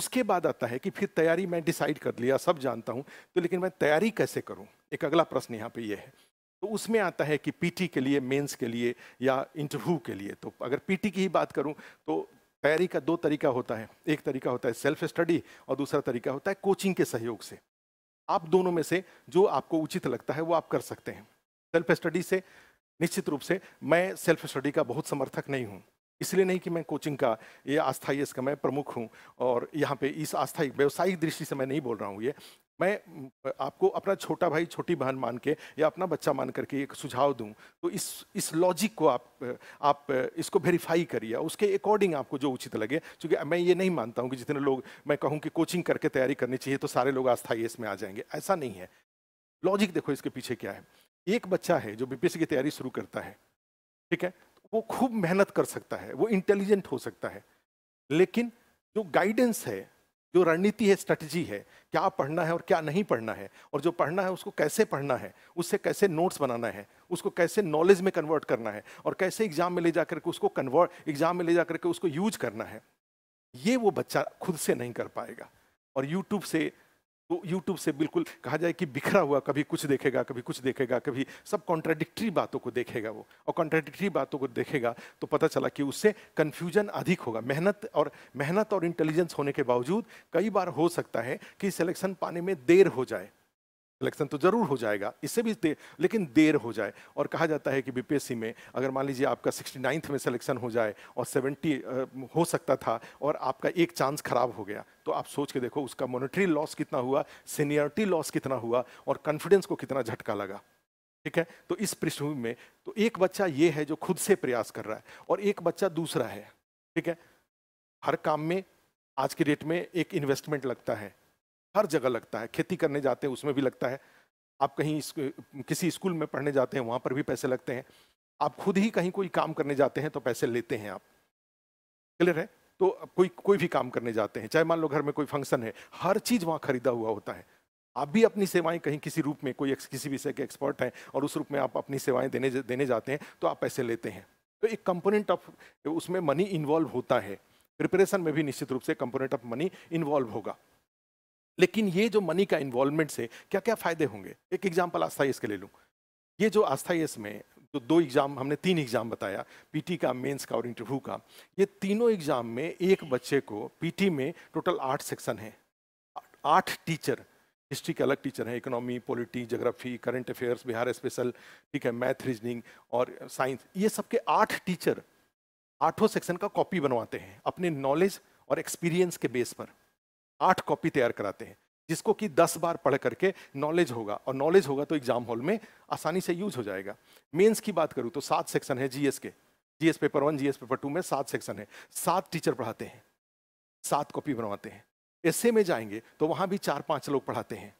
उसके बाद आता है कि फिर तैयारी मैं डिसाइड कर लिया सब जानता हूँ तो लेकिन मैं तैयारी कैसे करूँ एक अगला प्रश्न यहाँ पे ये है तो उसमें आता है कि पीटी के लिए मेंस के लिए या इंटरव्यू के लिए तो अगर पीटी की ही बात करूं तो तैयारी का दो तरीका होता है एक तरीका होता है सेल्फ स्टडी और दूसरा तरीका होता है कोचिंग के सहयोग से आप दोनों में से जो आपको उचित लगता है वो आप कर सकते हैं सेल्फ स्टडी से निश्चित रूप से मैं सेल्फ स्टडी का बहुत समर्थक नहीं हूँ इसलिए नहीं कि मैं कोचिंग का ये आस्था इसका मैं प्रमुख हूँ और यहाँ पे इस आस्थाई व्यवसायिक दृष्टि से मैं नहीं बोल रहा हूँ ये मैं आपको अपना छोटा भाई छोटी बहन मान के या अपना बच्चा मान करके एक सुझाव दूं तो इस इस लॉजिक को आप आप इसको वेरीफाई करिए उसके अकॉर्डिंग आपको जो उचित लगे क्योंकि मैं ये नहीं मानता हूँ कि जितने लोग मैं कहूँ कि कोचिंग करके तैयारी करनी चाहिए तो सारे लोग आस्थाई इसमें आ जाएंगे ऐसा नहीं है लॉजिक देखो इसके पीछे क्या है एक बच्चा है जो बीपीएससी की तैयारी शुरू करता है ठीक है वो खूब मेहनत कर सकता है वो इंटेलिजेंट हो सकता है लेकिन जो गाइडेंस है जो रणनीति है स्ट्रेटजी है क्या पढ़ना है और क्या नहीं पढ़ना है और जो पढ़ना है उसको कैसे पढ़ना है उससे कैसे नोट्स बनाना है उसको कैसे नॉलेज में कन्वर्ट करना है और कैसे एग्जाम में ले जा करके उसको कन्वर्ट एग्जाम में ले जा करके उसको यूज करना है ये वो बच्चा खुद से नहीं कर पाएगा और यूट्यूब से तो यूट्यूब से बिल्कुल कहा जाए कि बिखरा हुआ कभी कुछ देखेगा कभी कुछ देखेगा कभी सब कॉन्ट्राडिक्ट्री बातों को देखेगा वो और कॉन्ट्राडिक्ट्री बातों को देखेगा तो पता चला कि उससे कन्फ्यूजन अधिक होगा मेहनत और मेहनत और इंटेलिजेंस होने के बावजूद कई बार हो सकता है कि सिलेक्शन पाने में देर हो जाए इलेक्शन तो जरूर हो जाएगा इससे भी देर लेकिन देर हो जाए और कहा जाता है कि बीपीएससी में अगर मान लीजिए आपका सिक्सटी नाइन्थ में सिलेक्शन हो जाए और सेवेंटी हो सकता था और आपका एक चांस खराब हो गया तो आप सोच के देखो उसका मोनिटरी लॉस कितना हुआ सीनियरिटी लॉस कितना हुआ और कॉन्फिडेंस को कितना झटका लगा ठीक है तो इस पृष्ठभूमि में तो एक बच्चा ये है जो खुद से प्रयास कर रहा है और एक बच्चा दूसरा है ठीक है हर काम में आज के डेट में एक इन्वेस्टमेंट लगता है हर जगह लगता है खेती करने जाते हैं उसमें भी लगता है आप कहीं इस, किसी स्कूल में पढ़ने जाते हैं वहाँ पर भी पैसे लगते हैं आप खुद ही कहीं कोई काम करने जाते हैं तो पैसे लेते हैं आप क्लियर है तो कोई कोई भी काम करने जाते हैं चाहे मान लो घर में कोई फंक्शन है हर चीज़ वहाँ खरीदा हुआ होता है आप भी अपनी सेवाएं कहीं किसी रूप में कोई किसी विषय के एक्सपर्ट हैं और उस रूप में आप अपनी सेवाएं देने देने जाते हैं तो आप पैसे लेते हैं तो एक कंपोनेंट ऑफ उसमें मनी इन्वॉल्व होता है प्रिपरेशन में भी निश्चित रूप से कंपोनेंट ऑफ मनी इन्वॉल्व होगा लेकिन ये जो मनी का इन्वॉल्वमेंट से क्या क्या फ़ायदे होंगे एक एग्जाम्पल आस्था एस के ले लूँ ये जो आस्था एस में जो दो एग्ज़ाम हमने तीन एग्ज़ाम बताया पीटी का मेंस का और इंटरव्यू का ये तीनों एग्ज़ाम में एक बच्चे को पीटी में टोटल आठ सेक्शन है आठ टीचर हिस्ट्री के अलग टीचर हैं economy polity geography current affairs Bihar special ठीक है मैथ रीजनिंग और साइंस ये सब के आठ टीचर आठों सेक्शन का कॉपी बनवाते हैं अपने नॉलेज और एक्सपीरियंस के बेस पर आठ कॉपी तैयार कराते हैं जिसको कि दस बार पढ़ करके नॉलेज होगा और नॉलेज होगा तो एग्जाम हॉल में आसानी से यूज हो जाएगा मेंस की बात करूँ तो सात सेक्शन है जीएस के GS paper one GS paper two में सात सेक्शन है सात टीचर पढ़ाते हैं सात कॉपी बनवाते हैं एस में जाएंगे तो वहाँ भी चार पाँच लोग पढ़ाते हैं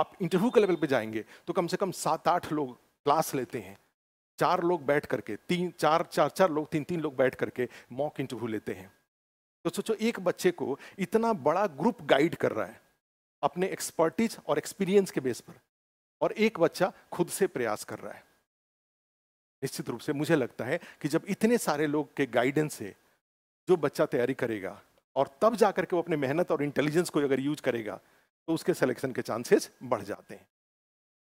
आप इंटरव्यू के लेवल पे जाएंगे तो कम से कम सात आठ लोग क्लास लेते हैं चार लोग बैठ करके तीन चार चार चार लोग तीन तीन लोग बैठ करके मॉक इंटरव्यू लेते हैं तो सोचो एक बच्चे को इतना बड़ा ग्रुप गाइड कर रहा है अपने एक्सपर्टीज और एक्सपीरियंस के बेस पर और एक बच्चा खुद से प्रयास कर रहा है निश्चित रूप से मुझे लगता है कि जब इतने सारे लोग के गाइडेंस से जो बच्चा तैयारी करेगा और तब जाकर के वो अपने मेहनत और इंटेलिजेंस को अगर यूज करेगा तो उसके सिलेक्शन के चांसेस बढ़ जाते हैं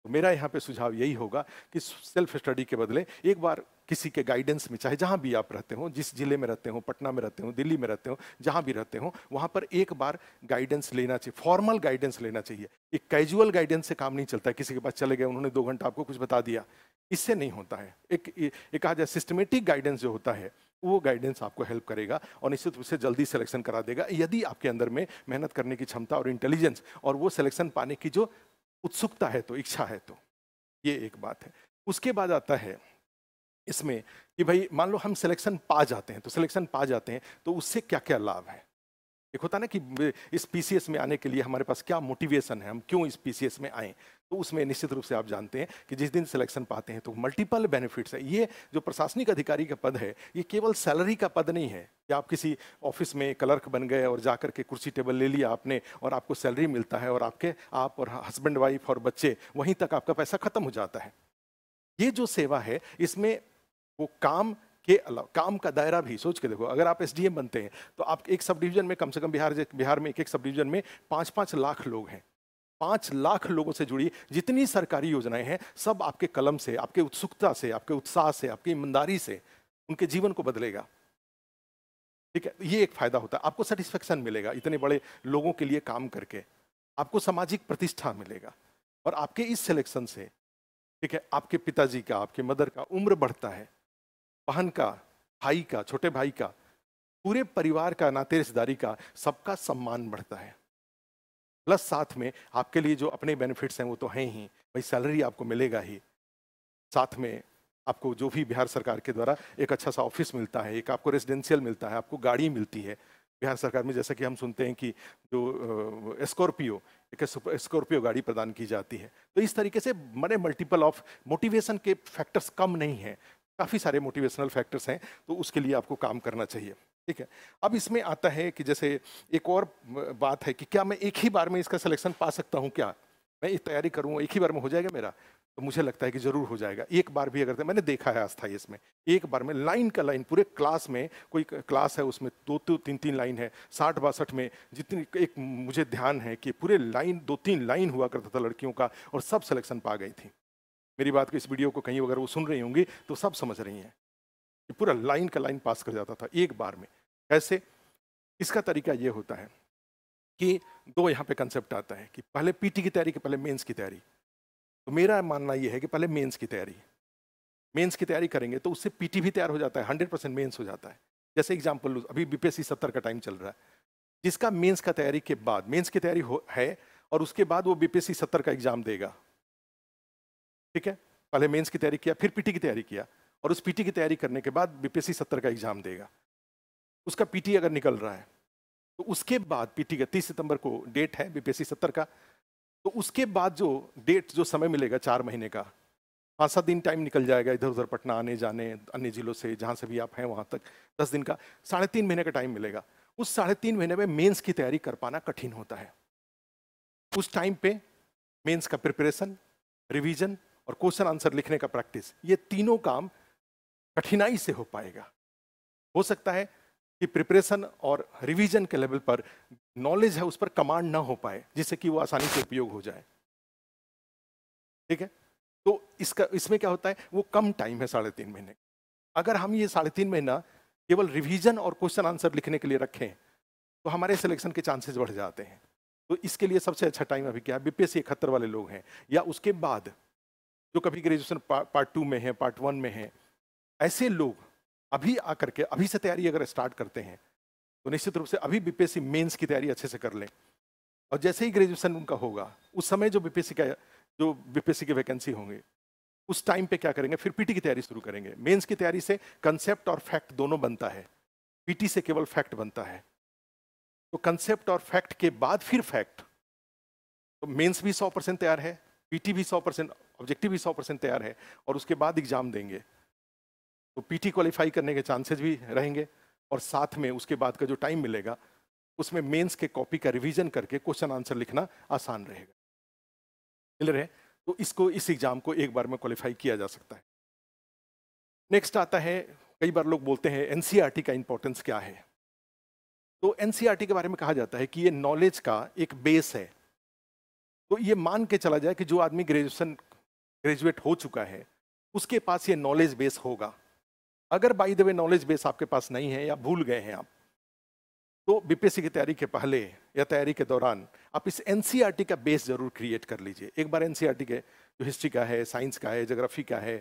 तो मेरा यहाँ पे सुझाव यही होगा कि सेल्फ स्टडी के बदले एक बार किसी के गाइडेंस में चाहे जहाँ भी आप रहते हो जिस जिले में रहते हो पटना में रहते हो दिल्ली में रहते हो जहाँ भी रहते हो वहाँ पर एक बार गाइडेंस लेना चाहिए फॉर्मल गाइडेंस लेना चाहिए एक कैजुअल गाइडेंस से काम नहीं चलता है किसी के पास चले गए उन्होंने दो घंटा आपको कुछ बता दिया इससे नहीं होता है एक एक कहा जाए सिस्टमेटिक गाइडेंस जो होता है वो गाइडेंस आपको हेल्प करेगा और निश्चित रूप से जल्दी सिलेक्शन करा देगा यदि आपके अंदर में मेहनत करने की क्षमता और इंटेलिजेंस और वो सिलेक्शन पाने की जो उत्सुकता है तो इच्छा है तो ये एक बात है उसके बाद आता है इसमें कि भाई मान लो हम सिलेक्शन पा जाते हैं तो सिलेक्शन पा जाते हैं तो उससे क्या क्या लाभ है एक होता ना कि इस पी में आने के लिए हमारे पास क्या मोटिवेशन है हम क्यों इस पी में आए तो उसमें निश्चित रूप से आप जानते हैं कि जिस दिन सिलेक्शन पाते हैं तो मल्टीपल बेनिफिट्स है ये जो प्रशासनिक अधिकारी का पद है ये केवल सैलरी का पद नहीं है कि आप किसी ऑफिस में क्लर्क बन गए और जाकर के कुर्सी टेबल ले लिया आपने और आपको सैलरी मिलता है और आपके आप और हस्बैंड वाइफ और बच्चे वहीं तक आपका पैसा खत्म हो जाता है ये जो सेवा है इसमें वो काम के अलावा काम का दायरा भी सोच के देखो अगर आप एस बनते हैं तो आप एक सब डिवीजन में कम से कम बिहार बिहार में एक एक सब डिवीजन में पाँच पाँच लाख लोग हैं पाँच लाख लोगों से जुड़ी जितनी सरकारी योजनाएं हैं सब आपके कलम से आपके उत्सुकता से आपके उत्साह से आपकी ईमानदारी से उनके जीवन को बदलेगा ठीक है ये एक फायदा होता है आपको सेटिस्फेक्शन मिलेगा इतने बड़े लोगों के लिए काम करके आपको सामाजिक प्रतिष्ठा मिलेगा और आपके इस सिलेक्शन से ठीक है आपके पिताजी का आपके मदर का उम्र बढ़ता है बहन का भाई का छोटे भाई का पूरे परिवार का नाते रिश्तेदारी का सबका सम्मान बढ़ता है प्लस साथ में आपके लिए जो अपने बेनिफिट्स हैं वो तो हैं ही भाई सैलरी आपको मिलेगा ही साथ में आपको जो भी बिहार सरकार के द्वारा एक अच्छा सा ऑफिस मिलता है एक आपको रेजिडेंशियल मिलता है आपको गाड़ी मिलती है बिहार सरकार में जैसा कि हम सुनते हैं कि जो स्कॉर्पियो एक स्कॉर्पियो गाड़ी प्रदान की जाती है तो इस तरीके से बड़े मल्टीपल ऑफ मोटिवेशन के फैक्टर्स कम नहीं है काफ़ी सारे मोटिवेशनल फैक्टर्स हैं तो उसके लिए आपको काम करना चाहिए ठीक है अब इसमें आता है कि जैसे एक और बात है कि क्या मैं एक ही बार में इसका सिलेक्शन पा सकता हूँ क्या मैं ये तैयारी करूँगा एक ही बार में हो जाएगा मेरा तो मुझे लगता है कि ज़रूर हो जाएगा एक बार भी अगर मैंने देखा है आस्था इसमें एक बार में लाइन का लाइन पूरे क्लास में कोई क्लास है उसमें दो दो तो तीन तीन लाइन है साठ बासठ में जितनी एक मुझे ध्यान है कि पूरे लाइन दो तीन लाइन हुआ करता था लड़कियों का और सब सिलेक्शन पा गई थी मेरी बात को इस वीडियो को कहीं अगर वो सुन रही होंगी तो सब समझ रही हैं कि पूरा लाइन का लाइन पास कर जाता था एक बार में ऐसे इसका तरीका ये होता है कि दो यहाँ पे कंसेप्ट आता है कि पहले पीटी की तैयारी के पहले मेंस की तैयारी तो मेरा मानना ये है कि पहले मेंस की तैयारी मेंस की तैयारी करेंगे तो उससे पीटी भी तैयार हो जाता है हंड्रेड परसेंट मेन्स हो जाता है जैसे एग्जाम्पल लूज अभी बीपीएससी सत्तर का टाइम चल रहा है जिसका मेंस का तैयारी के बाद मेंस की तैयारी है और उसके बाद वो बीपीएससी सत्तर का एग्जाम देगा ठीक है पहले मेंस की तैयारी किया फिर पीटी की तैयारी किया और उस पीटी की तैयारी करने के बाद बीपीएससी सत्तर का एग्जाम देगा उसका पीटी अगर निकल रहा है तो उसके बाद पीटी का तीस सितंबर को डेट है बीपीएससी सत्तर का तो उसके बाद जो डेट जो समय मिलेगा चार महीने का पाँच सात दिन टाइम निकल जाएगा इधर उधर पटना आने जाने अन्य जिलों से जहाँ से भी आप हैं वहाँ तक दस दिन का साढ़े तीन महीने का टाइम मिलेगा उस साढ़े तीन महीने में मेंस की तैयारी कर पाना कठिन होता है उस टाइम पे मेंस का प्रिपरेशन रिवीजन और क्वेश्चन आंसर लिखने का प्रैक्टिस ये तीनों काम कठिनाई से हो पाएगा हो सकता है कि प्रिपरेशन और रिवीजन के लेवल पर नॉलेज है उस पर कमांड ना हो पाए जिससे कि वो आसानी से उपयोग हो जाए ठीक है तो इसका इसमें क्या होता है वो कम टाइम है साढ़े तीन महीने अगर हम ये साढ़े तीन महीना केवल रिवीजन और क्वेश्चन आंसर लिखने के लिए रखें तो हमारे सिलेक्शन के चांसेस बढ़ जाते हैं तो इसके लिए सबसे अच्छा टाइम अभी क्या है बीपीएससी इकहत्तर वाले लोग हैं या उसके बाद जो कभी ग्रेजुएशन पार्ट टू में है पार्ट वन में है ऐसे लोग अभी आकर के अभी से तैयारी अगर स्टार्ट करते हैं तो निश्चित रूप से अभी बीपीएससी मेंस की तैयारी अच्छे से कर लें और जैसे ही ग्रेजुएशन उनका होगा उस समय जो बीपीएससी का जो बीपीएससी की वैकेंसी होंगे उस टाइम पे क्या करेंगे फिर पीटी की तैयारी शुरू करेंगे मेंस की तैयारी से कंसेप्ट और फैक्ट दोनों बनता है पीटी से केवल फैक्ट बनता है तो कंसेप्ट और फैक्ट के बाद फिर फैक्ट तो मेंस भी 100 परसेंट तैयार है पीटी भी 100 परसेंट ऑब्जेक्टिव भी सौ परसेंट तैयार है और उसके बाद एग्ज़ाम देंगे तो पीटी क्वालिफाई करने के चांसेस भी रहेंगे और साथ में उसके बाद का जो टाइम मिलेगा उसमें मेंस के कॉपी का रिवीजन करके क्वेश्चन आंसर लिखना आसान रहेगा क्लियर है तो इसको इस एग्ज़ाम को एक बार में क्वालिफाई किया जा सकता है नेक्स्ट आता है कई बार लोग बोलते हैं एन e का इम्पोर्टेंस क्या है तो एन e के बारे में कहा जाता है कि ये नॉलेज का एक बेस है तो ये मान के चला जाए कि जो आदमी ग्रेजुएशन ग्रेजुएट हो चुका है उसके पास ये नॉलेज बेस होगा अगर by the way knowledge base आपके पास नहीं है या भूल गए हैं आप तो बीपीएससी की तैयारी के पहले या तैयारी के दौरान आप इस एन e का बेस जरूर क्रिएट कर लीजिए एक बार एन e के जो हिस्ट्री का है साइंस का है जोग्राफी का है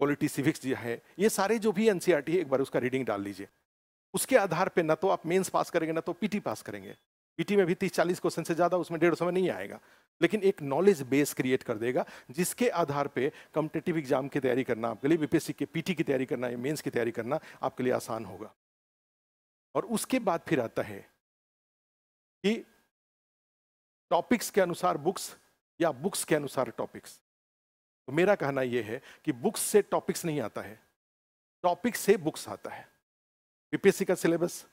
पॉलिटी सिविक्स जो है ये सारे जो भी एन e है एक बार उसका रीडिंग डाल लीजिए उसके आधार पे ना तो आप मेंस पास करेंगे ना तो पीटी पास करेंगे पीटी में भी तीस चालीस क्वेश्चन से ज़्यादा उसमें डेढ़ सौ में नहीं आएगा लेकिन एक नॉलेज बेस क्रिएट कर देगा जिसके आधार पे कॉम्पिटेटिव एग्जाम की तैयारी करना आपके लिए बीपीएससी के पीटी की तैयारी करना या मेंस की तैयारी करना आपके लिए आसान होगा और उसके बाद फिर आता है कि टॉपिक्स के अनुसार बुक्स या बुक्स के अनुसार टॉपिक्स तो मेरा कहना यह है कि बुक्स से टॉपिक्स नहीं आता है टॉपिक से बुक्स आता है बीपीएससी का सिलेबस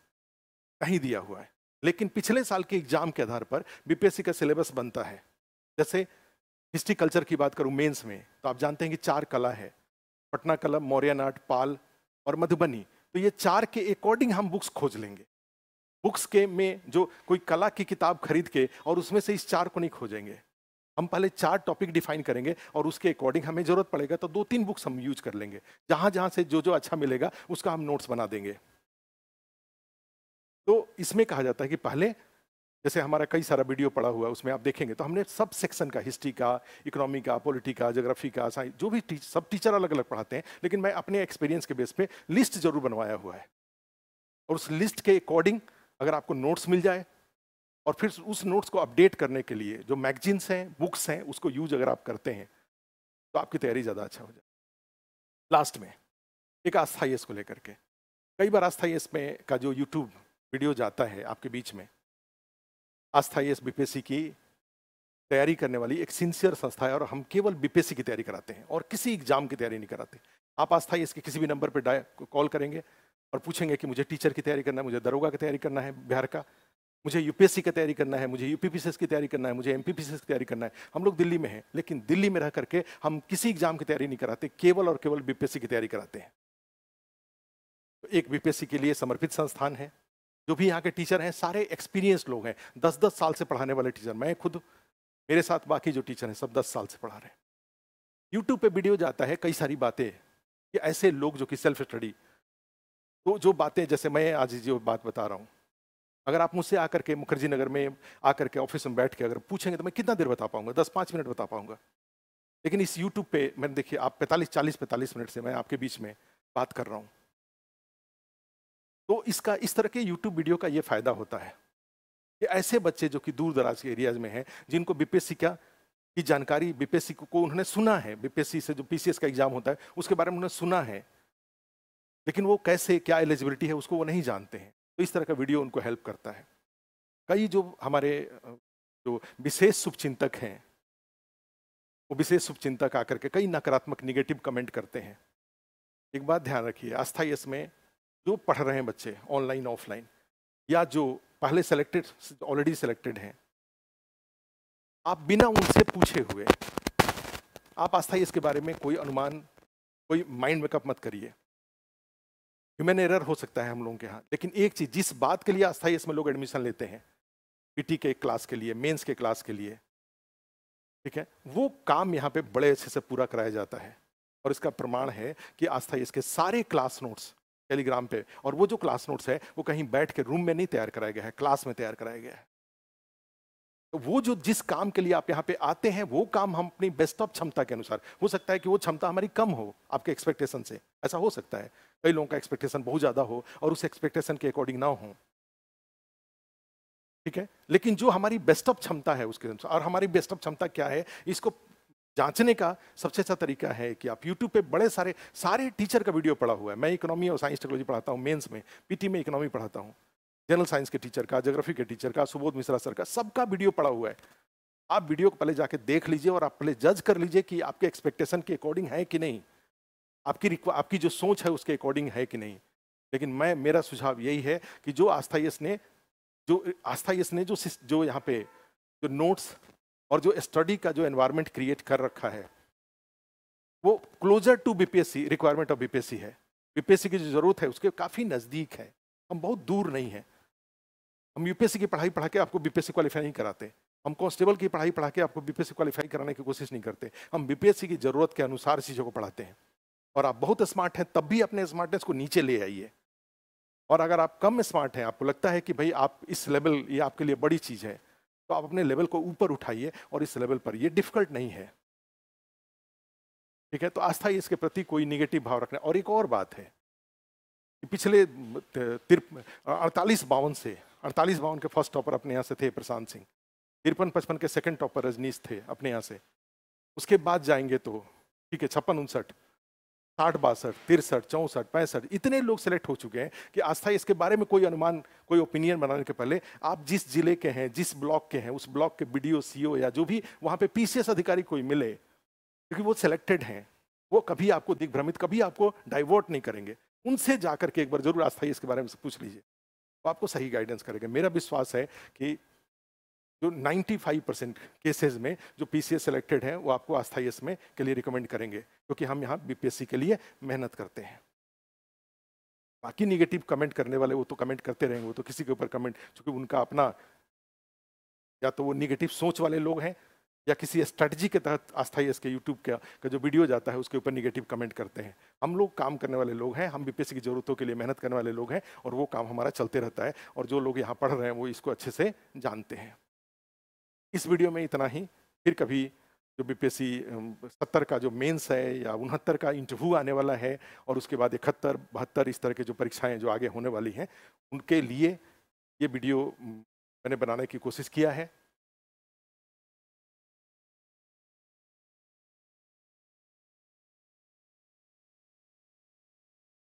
कहीं दिया हुआ है लेकिन पिछले साल के एग्जाम के आधार पर बीपीएससी का सिलेबस बनता है जैसे हिस्ट्री कल्चर की बात करूँ मेंस में तो आप जानते हैं कि चार कला है पटना कला मौर्यनाट पाल और मधुबनी तो ये चार के अकॉर्डिंग हम बुक्स खोज लेंगे बुक्स के में जो कोई कला की किताब खरीद के और उसमें से इस चार को नहीं खोजेंगे हम पहले चार टॉपिक डिफाइन करेंगे और उसके अकॉर्डिंग हमें ज़रूरत पड़ेगा तो दो तीन बुक्स हम यूज कर लेंगे जहाँ जहाँ से जो जो अच्छा मिलेगा उसका हम नोट्स बना देंगे तो इसमें कहा जाता है कि पहले जैसे हमारा कई सारा वीडियो पड़ा हुआ है उसमें आप देखेंगे तो हमने सब सेक्शन का हिस्ट्री का इकोनॉमी का पॉलिटी का जोग्राफी का साइंस जो भी टीच, सब टीचर अलग अलग पढ़ाते हैं लेकिन मैं अपने एक्सपीरियंस के बेस पे लिस्ट जरूर बनवाया हुआ है और उस लिस्ट के अकॉर्डिंग अगर आपको नोट्स मिल जाए और फिर उस नोट्स को अपडेट करने के लिए जो मैगजीन्स हैं बुक्स हैं उसको यूज अगर आप करते हैं तो आपकी तैयारी ज़्यादा अच्छा हो जाए लास्ट में एक आस्था यस को लेकर के कई बार आस्था में का जो यूट्यूब वीडियो जाता है आपके बीच में अस्थाई एस बीपीएससी की तैयारी करने वाली एक सिंसियर संस्था है और हम केवल बीपीएससी की तैयारी कराते हैं और किसी एग्जाम की तैयारी नहीं कराते आप आस्थाई एस के किसी भी नंबर पर कॉल करेंगे और पूछेंगे कि मुझे टीचर की तैयारी करना है मुझे दरोगा की तैयारी करना है बिहार का मुझे यूपीएससी की तैयारी करना है मुझे यूपीपीसीएस की तैयारी करना है मुझे एमपीपीसीएस की तैयारी करना है हम लोग दिल्ली में हैं लेकिन दिल्ली में रह करके हम किसी एग्जाम की तैयारी नहीं कराते केवल और केवल बीपीएससी की तैयारी कराते हैं एक बीपीएससी के लिए समर्पित संस्थान है जो भी यहाँ के टीचर हैं सारे एक्सपीरियंस लोग हैं दस दस साल से पढ़ाने वाले टीचर मैं खुद मेरे साथ बाकी जो टीचर हैं सब दस साल से पढ़ा रहे हैं यूट्यूब पे वीडियो जाता है कई सारी बातें कि ऐसे लोग जो कि सेल्फ स्टडी तो जो बातें जैसे मैं आज जो बात बता रहा हूँ अगर आप मुझसे आकर के मुखर्जी नगर में आकर के ऑफिस में बैठ के अगर पूछेंगे तो मैं कितना देर बता पाऊंगा दस पाँच मिनट बता पाऊंगा लेकिन इस यूट्यूब पे मैंने देखिए आप पैंतालीस चालीस पैंतालीस मिनट से मैं आपके बीच में बात कर रहा हूँ तो इसका इस तरह के यूट्यूब वीडियो का ये फ़ायदा होता है कि ऐसे बच्चे जो कि दूर दराज के एरियाज में हैं जिनको बीपीएससी का की जानकारी बीपीएससी को उन्होंने सुना है बीपीएससी से जो पीसीएस का एग्ज़ाम होता है उसके बारे में उन्होंने सुना है लेकिन वो कैसे क्या एलिजिबिलिटी है उसको वो नहीं जानते हैं तो इस तरह का वीडियो उनको हेल्प करता है कई जो हमारे जो विशेष शुभचिंतक हैं वो विशेष शुभचिंतक आकर के कई नकारात्मक निगेटिव कमेंट करते हैं एक बात ध्यान रखिए अस्थाई इसमें जो पढ़ रहे हैं बच्चे ऑनलाइन ऑफलाइन या जो पहले सेलेक्टेड ऑलरेडी सेलेक्टेड हैं आप बिना उनसे पूछे हुए आप अस्थाई इसके बारे में कोई अनुमान कोई माइंड मेकअप मत करिए ह्यूमन एरर हो सकता है हम लोगों के यहाँ लेकिन एक चीज़ जिस बात के लिए अस्थाई इसमें लोग एडमिशन लेते हैं पीटी e के क्लास के लिए मेंस के क्लास के लिए ठीक है वो काम यहाँ पे बड़े अच्छे से पूरा कराया जाता है और इसका प्रमाण है कि आस्था इसके सारे क्लास नोट्स टेलीग्राम पे और वो जो क्लास नोट्स है वो कहीं बैठ के रूम में नहीं तैयार कराया गया है क्लास में तैयार कराया गया है तो वो जो जिस काम के लिए आप यहाँ पे आते हैं वो काम हम अपनी बेस्ट ऑफ क्षमता के अनुसार हो सकता है कि वो क्षमता हमारी कम हो आपके एक्सपेक्टेशन से ऐसा हो सकता है कई लोगों का एक्सपेक्टेशन बहुत ज़्यादा हो और उस एक्सपेक्टेशन के अकॉर्डिंग ना हो ठीक है लेकिन जो हमारी बेस्ट ऑफ क्षमता है उसके अनुसार और हमारी बेस्ट ऑफ क्षमता क्या है इसको जांचने का सबसे अच्छा तरीका है कि आप YouTube पे बड़े सारे सारे टीचर का वीडियो पढ़ा हुआ है मैं इकोनॉमी और साइंस टेक्नोलॉजी पढ़ाता हूँ मेंस में पीटी में इकोनॉमी पढ़ाता हूँ जनरल साइंस के टीचर का जोग्राफी के टीचर का सुबोध मिश्रा सर का सबका वीडियो पढ़ा हुआ है आप वीडियो को पहले जाके देख लीजिए और आप पहले जज कर लीजिए कि आपके एक्सपेक्टेशन के अकॉर्डिंग है कि नहीं आपकी आपकी जो सोच है उसके अकॉर्डिंग है कि नहीं लेकिन मैं मेरा सुझाव यही है कि जो आस्था यस ने जो आस्था यस ने जो जो यहाँ पे जो नोट्स और जो स्टडी का जो एनवायरनमेंट क्रिएट कर रखा है वो closer to BPSC requirement of BPSC है बीपीएससी की जो ज़रूरत है उसके काफ़ी नज़दीक है हम बहुत दूर नहीं हैं हम यूपीएससी की पढ़ाई पढ़ा के आपको बीपीएससी क्वालिफाई नहीं कराते हम कॉन्स्टेबल की पढ़ाई पढ़ा के आपको बीपीएससी क्वालिफाई कराने की कोशिश नहीं करते हम बीपीएससी की ज़रूरत के अनुसार चीज़ों को पढ़ाते हैं और आप बहुत स्मार्ट हैं तब भी अपने स्मार्टनेस को नीचे ले आइए और अगर आप कम स्मार्ट हैं आपको लगता है कि भाई आप इस लेवल ये आपके लिए बड़ी चीज़ है तो आप अपने लेवल को ऊपर उठाइए और इस लेवल पर ये डिफिकल्ट नहीं है ठीक है तो आस्था ही इसके प्रति कोई निगेटिव भाव रखना और एक और बात है पिछले अड़तालीस बावन से अड़तालीस बावन के फर्स्ट टॉपर अपने यहाँ से थे प्रशांत सिंह तिरपन पचपन के सेकंड टॉपर रजनीश थे अपने यहाँ से उसके बाद जाएंगे तो ठीक है छप्पन उनसठ साठ बासठ तिरसठ चौंसठ पैंसठ इतने लोग सेलेक्ट हो चुके हैं कि आस्था इसके बारे में कोई अनुमान कोई ओपिनियन बनाने के पहले आप जिस जिले के हैं जिस ब्लॉक के हैं उस ब्लॉक के बी डी या जो भी वहाँ पे पी अधिकारी कोई मिले क्योंकि वो सिलेक्टेड हैं वो कभी आपको दिग्भ्रमित कभी आपको डाइवर्ट नहीं करेंगे उनसे जा करके एक बार जरूर आस्था इसके बारे में पूछ लीजिए वो आपको सही गाइडेंस करेंगे मेरा विश्वास है कि जो 95 परसेंट केसेज में जो पी सेलेक्टेड हैं वो आपको अस्थाई यस में के लिए रिकमेंड करेंगे क्योंकि हम यहाँ बीपीएससी के लिए मेहनत करते हैं बाकी निगेटिव कमेंट करने वाले वो तो कमेंट करते रहेंगे वो तो किसी के ऊपर कमेंट चूंकि उनका अपना या तो वो निगेटिव सोच वाले लोग हैं या किसी स्ट्रेटजी के तहत आस्थाई एस के यूट्यूब का का जो वीडियो जाता है उसके ऊपर निगेटिव कमेंट करते हैं हम लोग काम करने वाले लोग हैं हम बीपीएससी की ज़रूरतों के लिए मेहनत करने वाले लोग हैं और वो काम हमारा चलते रहता है और जो लोग यहाँ पढ़ रहे हैं वो इसको अच्छे से जानते हैं इस वीडियो में इतना ही फिर कभी जो बीपीएससी सत्तर का जो मेंस है या उनहत्तर का इंटरव्यू आने वाला है और उसके बाद इकहत्तर बहत्तर इस तरह के जो परीक्षाएं जो आगे होने वाली हैं उनके लिए ये वीडियो मैंने बनाने की कोशिश किया है